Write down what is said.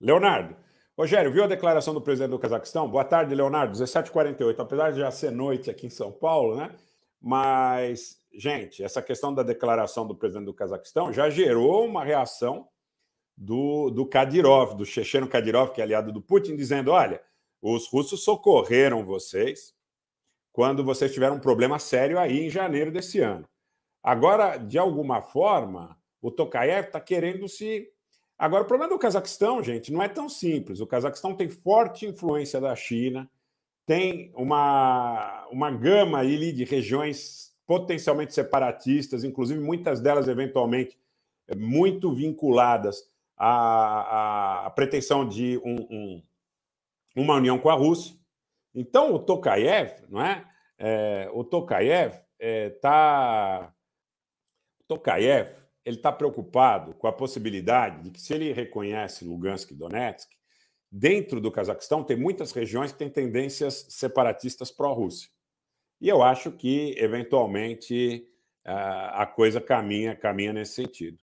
Leonardo. Rogério, viu a declaração do presidente do Cazaquistão? Boa tarde, Leonardo. 17h48. Apesar de já ser noite aqui em São Paulo, né? Mas, gente, essa questão da declaração do presidente do Cazaquistão já gerou uma reação do, do Kadyrov, do checheno Kadyrov, que é aliado do Putin, dizendo: olha, os russos socorreram vocês quando vocês tiveram um problema sério aí em janeiro desse ano. Agora, de alguma forma, o Tokayev está querendo se Agora, o problema do Cazaquistão, gente, não é tão simples. O Cazaquistão tem forte influência da China, tem uma, uma gama ali de regiões potencialmente separatistas, inclusive muitas delas, eventualmente, é muito vinculadas à, à pretensão de um, um, uma união com a Rússia. Então, o Tokayev, não é? é o Tokayev está. É, tá, Tokayev ele está preocupado com a possibilidade de que, se ele reconhece Lugansk e Donetsk, dentro do Cazaquistão tem muitas regiões que têm tendências separatistas pró-Rússia. E eu acho que, eventualmente, ah, a coisa caminha, caminha nesse sentido.